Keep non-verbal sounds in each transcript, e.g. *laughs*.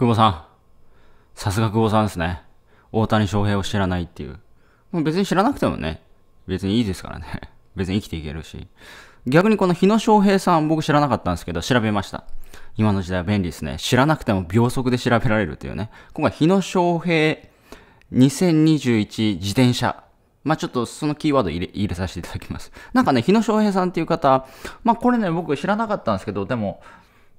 久保さん。さすが久保さんですね。大谷翔平を知らないっていう。もう別に知らなくてもね、別にいいですからね。*laughs* 別に生きていけるし。逆にこの日野翔平さん、僕知らなかったんですけど、調べました。今の時代は便利ですね。知らなくても秒速で調べられるというね。今回、日野翔平2021自転車。まあ、ちょっとそのキーワード入れ入れさせていただきます。なんかね、日野翔平さんっていう方、まあ、これね、僕知らなかったんですけど、でも、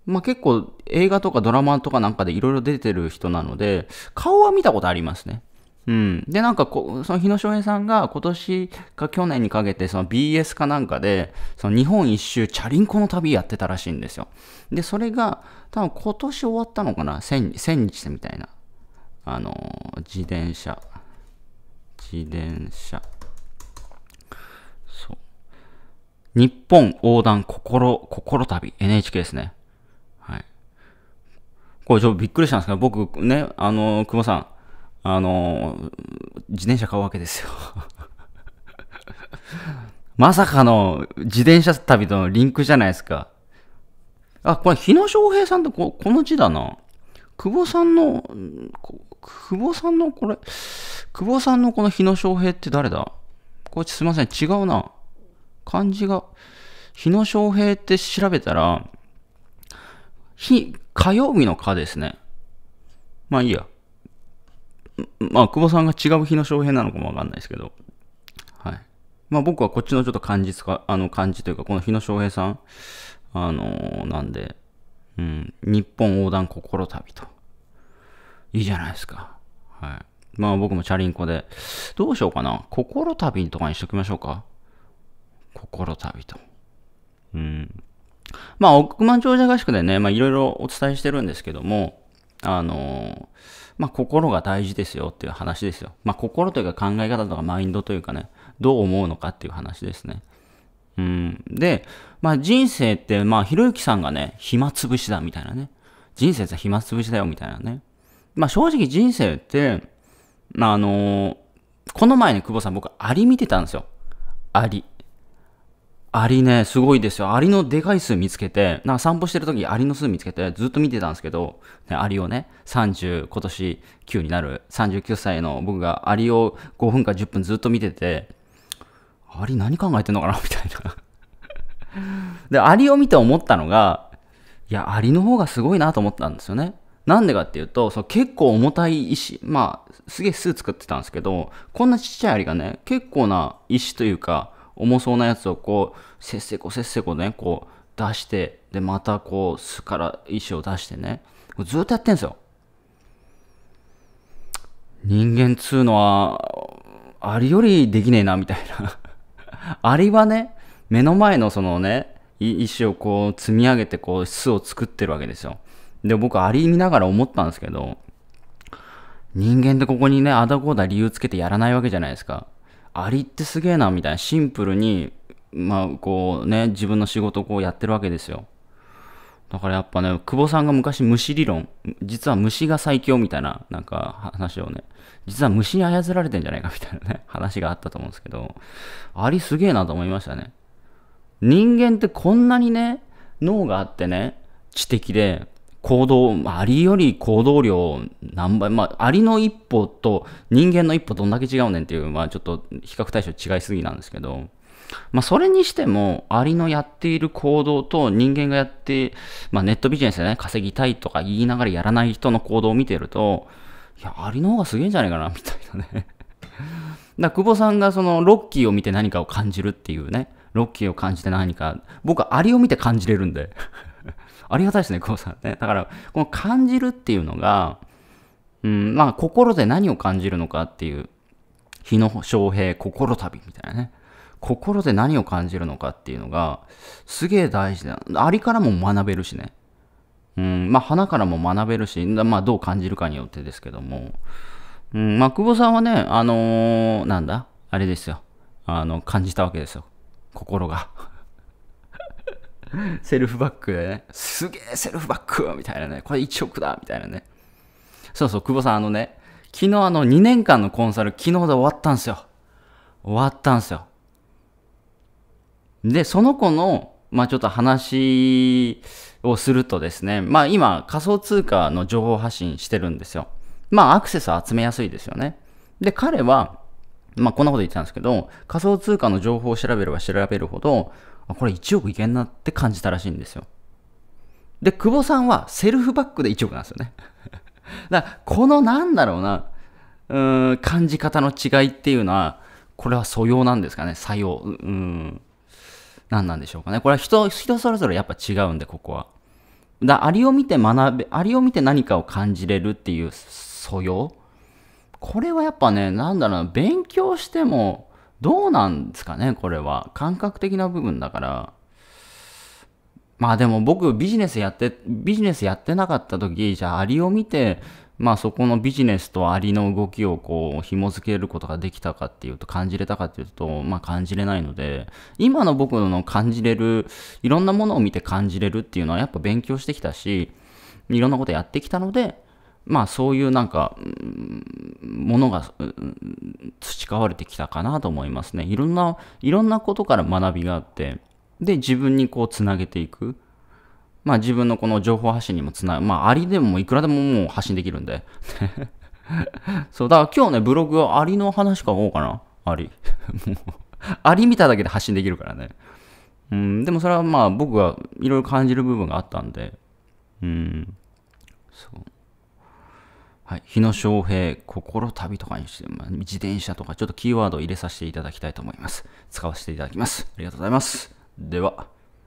まあ、結構映画とかドラマとかなんかでいろいろ出てる人なので、顔は見たことありますね。うん。で、なんかこ、その日野翔平さんが今年か去年にかけて、その BS かなんかで、その日本一周チャリンコの旅やってたらしいんですよ。で、それが、多分今年終わったのかな千日みたいな。あの、自転車。自転車。そう。日本横断心、心旅。NHK ですね。これちょっとびっくりしたんですけど、僕ね、あの、久保さん、あの、自転車買うわけですよ。*laughs* まさかの自転車旅とのリンクじゃないですか。あ、これ、日野翔平さんってここの字だな。久保さんの、久保さんのこれ、久保さんのこの日野翔平って誰だこっちすいません、違うな。漢字が。日野翔平って調べたら、ひ、火曜日の火ですね。まあいいや。まあ、久保さんが違う日の翔平なのかもわかんないですけど。はい。まあ僕はこっちのちょっと漢字使、あの漢字というか、この日野翔平さん、あのー、なんで、うん、日本横断心旅と。いいじゃないですか。はい。まあ僕もチャリンコで、どうしようかな。心旅とかにしときましょうか。心旅と。うん。まあ、億万長者合宿でね、まあ、いろいろお伝えしてるんですけども、あのまあ、心が大事ですよっていう話ですよ。まあ、心というか考え方とかマインドというかね、どう思うのかっていう話ですね。うん。で、まあ、人生って、まあ、ひろゆきさんがね、暇つぶしだみたいなね。人生って暇つぶしだよみたいなね。まあ、正直人生って、まあ、あのこの前ね、久保さん僕、アリ見てたんですよ。アリ。アリね、すごいですよ。アリのでかい数見つけて、なんか散歩してる時アリの数見つけてずっと見てたんですけど、ね、アリをね、30、今年9になる39歳の僕がアリを5分か10分ずっと見てて、アリ何考えてんのかな *laughs* みたいなで、アリを見て思ったのが、いや、アリの方がすごいなと思ったんですよね。なんでかっていうと、そう結構重たい石、まあ、すげえ巣作ってたんですけど、こんなちっちゃいアリがね、結構な石というか、重そうなやつをこう、せっせこせっせこね、こう出して、で、またこう、巣から石を出してね、ずっとやってんすよ。人間っつうのは、ありよりできねえな、みたいな。ありはね、目の前のそのね、石をこう積み上げて、こう、巣を作ってるわけですよ。で、僕、アリ見ながら思ったんですけど、人間ってここにね、あだこうだ理由つけてやらないわけじゃないですか。アリってすげえなみたいなシンプルにまあこうね自分の仕事をこうやってるわけですよだからやっぱね久保さんが昔虫理論実は虫が最強みたいななんか話をね実は虫に操られてんじゃないかみたいなね *laughs* 話があったと思うんですけどアリすげえなと思いましたね人間ってこんなにね脳があってね知的で行動、アリより行動量何倍、まあ、アリの一歩と人間の一歩どんだけ違うねんっていう、まあ、ちょっと比較対象違いすぎなんですけど、まあ、それにしても、アリのやっている行動と人間がやって、まあ、ネットビジネスでね、稼ぎたいとか言いながらやらない人の行動を見てると、いや、アリの方がすげえんじゃないかな、みたいなねだ久保さんがそのロッキーを見て何かを感じるっていうね、ロッキーを感じて何か、僕はアリを見て感じれるんでありがたいですね、久保さんね。だから、この感じるっていうのが、うん、まあ、心で何を感じるのかっていう、日野翔平心旅みたいなね。心で何を感じるのかっていうのが、すげえ大事だ。ありからも学べるしね。うん、まあ、花からも学べるし、まあ、どう感じるかによってですけども。うん、まあ、久保さんはね、あのー、なんだあれですよ。あの、感じたわけですよ。心が。*laughs* セルフバックでね、すげえセルフバックみたいなね、これ1億だみたいなね。そうそう、久保さん、あのね、昨日あの2年間のコンサル、昨日で終わったんですよ。終わったんですよ。で、その子の、まあちょっと話をするとですね、まあ今仮想通貨の情報発信してるんですよ。まあアクセス集めやすいですよね。で、彼は、まあこんなこと言ってたんですけど、仮想通貨の情報を調べれば調べるほど、あこれ1億いけんなって感じたらしいんですよ。で、久保さんはセルフバックで1億なんですよね。*laughs* だから、このなんだろうな、うーん、感じ方の違いっていうのは、これは素養なんですかね、作用。うん。何なんでしょうかね。これは人、人それぞれやっぱ違うんで、ここは。だありを見て学べ、ありを見て何かを感じれるっていう素養。これはやっぱね、なんだろうな、勉強しても、どうなんですかね、これは。感覚的な部分だから。まあでも僕ビジネスやって、ビジネスやってなかった時、じゃあアリを見て、まあそこのビジネスとアリの動きをこう紐付けることができたかっていうと感じれたかっていうと、まあ感じれないので、今の僕の感じれる、いろんなものを見て感じれるっていうのはやっぱ勉強してきたし、いろんなことやってきたので、まあそういうなんか、ものが、培われてきたかなと思いますね。いろんな、いろんなことから学びがあって、で、自分にこうつなげていく。まあ自分のこの情報発信にもつなまあアリでもいくらでももう発信できるんで。*laughs* そう、だから今日ね、ブログはアリの話書こうかな。アリ。もう、アリ見ただけで発信できるからね。うん、でもそれはまあ僕がいろいろ感じる部分があったんで。うん。そう。はい、日野翔平、心旅とかにして、まあ、自転車とか、ちょっとキーワードを入れさせていただきたいと思います。使わせていただきます。ありがとうございます。では。